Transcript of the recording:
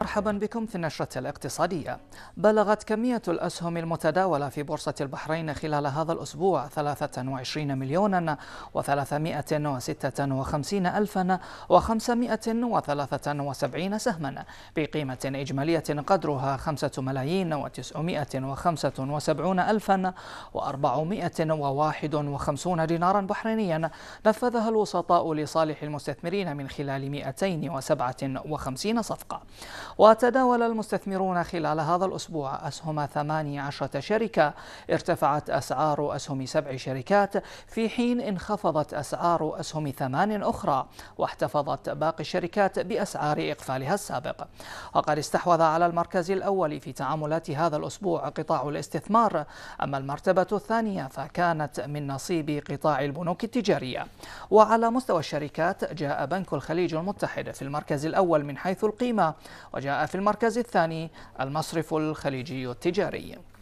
مرحبا بكم في النشرة الاقتصادية بلغت كمية الأسهم المتداولة في بورصة البحرين خلال هذا الأسبوع 23 مليونا و356 ألفا و573 سهما بقيمة إجمالية قدرها 5 ملايين و975 ألفا و451 دينارا بحرينيا نفذها الوسطاء لصالح المستثمرين من خلال 257 صفقة وتداول المستثمرون خلال هذا الأسبوع أسهم 18 شركة ارتفعت أسعار أسهم سبع شركات في حين انخفضت أسعار أسهم ثمان أخرى واحتفظت باقي الشركات بأسعار إقفالها السابق وقد استحوذ على المركز الأول في تعاملات هذا الأسبوع قطاع الاستثمار أما المرتبة الثانية فكانت من نصيب قطاع البنوك التجارية وعلى مستوى الشركات جاء بنك الخليج المتحد في المركز الأول من حيث القيمة وجاء في المركز الثاني المصرف الخليجي التجاري